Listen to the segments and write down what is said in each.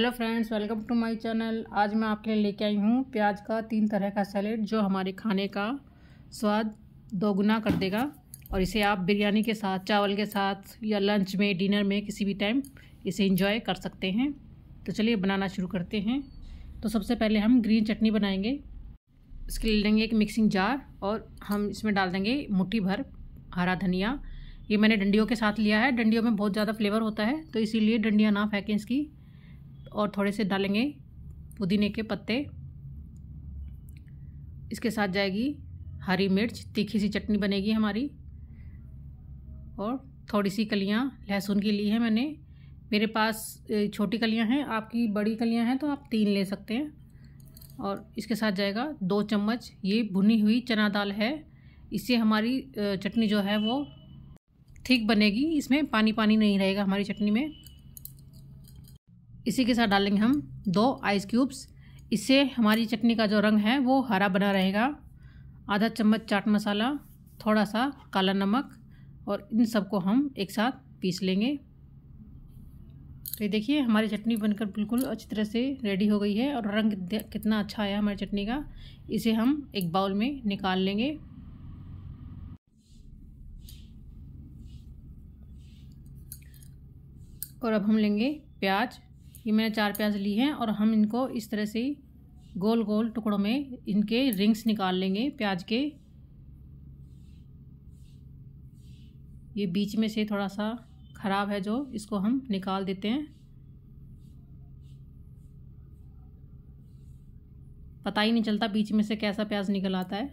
hello friends welcome to my channel आज मैं आपके लिए लेके आई हूँ प्याज का तीन तरह का सैलेड जो हमारे खाने का स्वाद दोगुना कर देगा और इसे आप बिरयानी के साथ चावल के साथ या लंच में डिनर में किसी भी टाइम इसे इंजॉय कर सकते हैं तो चलिए बनाना शुरू करते हैं तो सबसे पहले हम ग्रीन चटनी बनाएंगे इसके लिए लेंगे एक मिक्सिंग जार और हम इसमें डाल देंगे मुट्ठी भर हरा धनिया ये मैंने डंडियों के साथ लिया है डंडियों में बहुत ज़्यादा फ्लेवर होता है तो इसीलिए डंडियाँ ना फेंकें इसकी और थोड़े से डालेंगे पुदीने के पत्ते इसके साथ जाएगी हरी मिर्च तीखी सी चटनी बनेगी हमारी और थोड़ी सी कलियाँ लहसुन की ली है मैंने मेरे पास छोटी कलियाँ हैं आपकी बड़ी कलियाँ हैं तो आप तीन ले सकते हैं और इसके साथ जाएगा दो चम्मच ये भुनी हुई चना दाल है इससे हमारी चटनी जो है वो ठीक बनेगी इसमें पानी पानी नहीं रहेगा हमारी चटनी में इसी के साथ डालेंगे हम दो आइस क्यूब्स इससे हमारी चटनी का जो रंग है वो हरा बना रहेगा आधा चम्मच चाट मसाला थोड़ा सा काला नमक और इन सबको हम एक साथ पीस लेंगे तो देखिए हमारी चटनी बनकर बिल्कुल अच्छी तरह से रेडी हो गई है और रंग कितना अच्छा आया हमारी चटनी का इसे हम एक बाउल में निकाल लेंगे और अब हम लेंगे प्याज ये मैंने चार प्याज ली हैं और हम इनको इस तरह से गोल गोल टुकड़ों में इनके रिंग्स निकाल लेंगे प्याज के ये बीच में से थोड़ा सा ख़राब है जो इसको हम निकाल देते हैं पता ही नहीं चलता बीच में से कैसा प्याज निकल आता है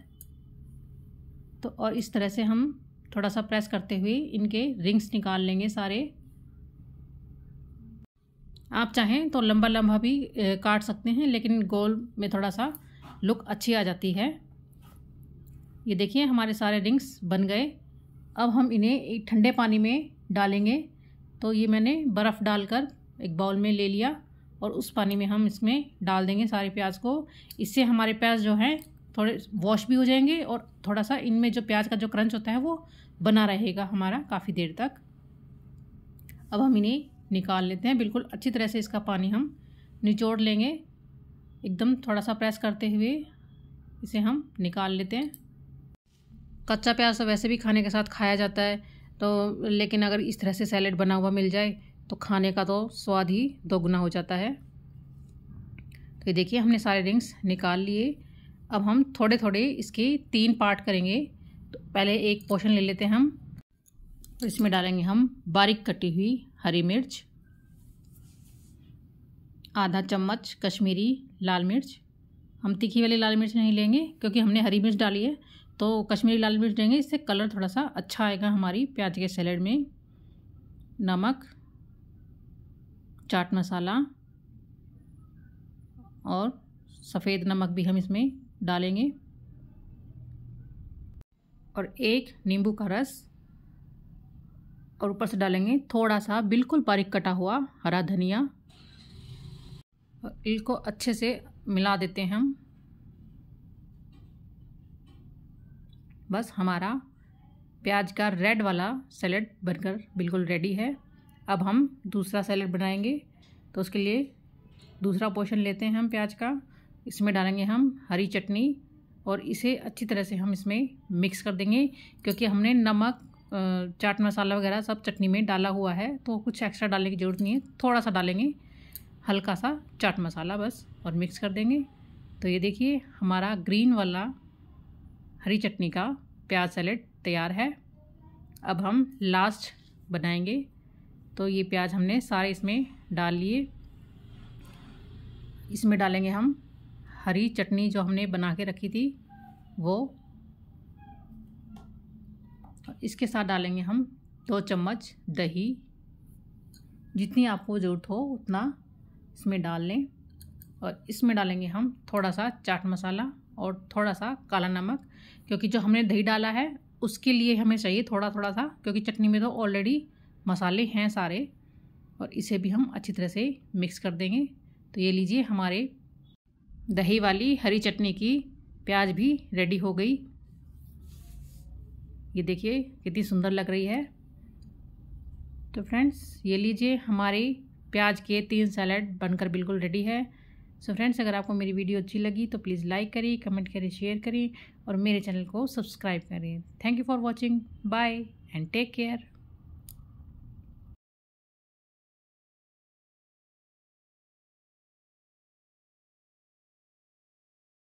तो और इस तरह से हम थोड़ा सा प्रेस करते हुए इनके रिंग्स निकाल लेंगे सारे आप चाहें तो लंबा लंबा भी काट सकते हैं लेकिन गोल में थोड़ा सा लुक अच्छी आ जाती है ये देखिए हमारे सारे रिंग्स बन गए अब हम इन्हें ठंडे पानी में डालेंगे तो ये मैंने बर्फ़ डालकर एक बाउल में ले लिया और उस पानी में हम इसमें डाल देंगे सारे प्याज को इससे हमारे प्याज जो हैं थोड़े वॉश भी हो जाएंगे और थोड़ा सा इनमें जो प्याज का जो क्रंच होता है वो बना रहेगा हमारा काफ़ी देर तक अब हम इन्हें निकाल लेते हैं बिल्कुल अच्छी तरह से इसका पानी हम निचोड़ लेंगे एकदम थोड़ा सा प्रेस करते हुए इसे हम निकाल लेते हैं कच्चा प्याज तो वैसे भी खाने के साथ खाया जाता है तो लेकिन अगर इस तरह से सैलेड बना हुआ मिल जाए तो खाने का तो स्वाद ही दोगुना हो जाता है तो ये देखिए हमने सारे रिंग्स निकाल लिए अब हम थोड़े थोड़े इसके तीन पार्ट करेंगे तो पहले एक पोर्शन ले लेते हैं हम तो इसमें डालेंगे हम बारीक कटी हुई हरी मिर्च आधा चम्मच कश्मीरी लाल मिर्च हम तीखी वाली लाल मिर्च नहीं लेंगे क्योंकि हमने हरी मिर्च डाली है तो कश्मीरी लाल मिर्च देंगे इससे कलर थोड़ा सा अच्छा आएगा हमारी प्याज के सैलेड में नमक चाट मसाला और सफ़ेद नमक भी हम इसमें डालेंगे और एक नींबू का रस और ऊपर से डालेंगे थोड़ा सा बिल्कुल बारीक कटा हुआ हरा धनिया इनको अच्छे से मिला देते हैं हम बस हमारा प्याज का रेड वाला सैलड बनकर बिल्कुल रेडी है अब हम दूसरा सैलड बनाएंगे तो उसके लिए दूसरा पोर्शन लेते हैं हम प्याज का इसमें डालेंगे हम हरी चटनी और इसे अच्छी तरह से हम इसमें मिक्स कर देंगे क्योंकि हमने नमक चाट मसाला वगैरह सब चटनी में डाला हुआ है तो कुछ एक्स्ट्रा डालने की ज़रूरत नहीं है थोड़ा सा डालेंगे हल्का सा चाट मसाला बस और मिक्स कर देंगे तो ये देखिए हमारा ग्रीन वाला हरी चटनी का प्याज सैलेड तैयार है अब हम लास्ट बनाएंगे तो ये प्याज हमने सारे इसमें डाल लिए इसमें डालेंगे हम हरी चटनी जो हमने बना के रखी थी वो इसके साथ डालेंगे हम दो चम्मच दही जितनी आपको ज़रूरत हो उतना इसमें डाल लें और इसमें डालेंगे हम थोड़ा सा चाट मसाला और थोड़ा सा काला नमक क्योंकि जो हमने दही डाला है उसके लिए हमें चाहिए थोड़ा थोड़ा सा क्योंकि चटनी में तो ऑलरेडी मसाले हैं सारे और इसे भी हम अच्छी तरह से मिक्स कर देंगे तो ये लीजिए हमारे दही वाली हरी चटनी की प्याज भी रेडी हो गई ये देखिए कितनी सुंदर लग रही है तो फ्रेंड्स ये लीजिए हमारी प्याज के तीन सैलड बनकर बिल्कुल रेडी है सो so फ्रेंड्स अगर आपको मेरी वीडियो अच्छी लगी तो प्लीज़ लाइक करिए कमेंट करिए शेयर करिए और मेरे चैनल को सब्सक्राइब करिए thank you for watching bye and take care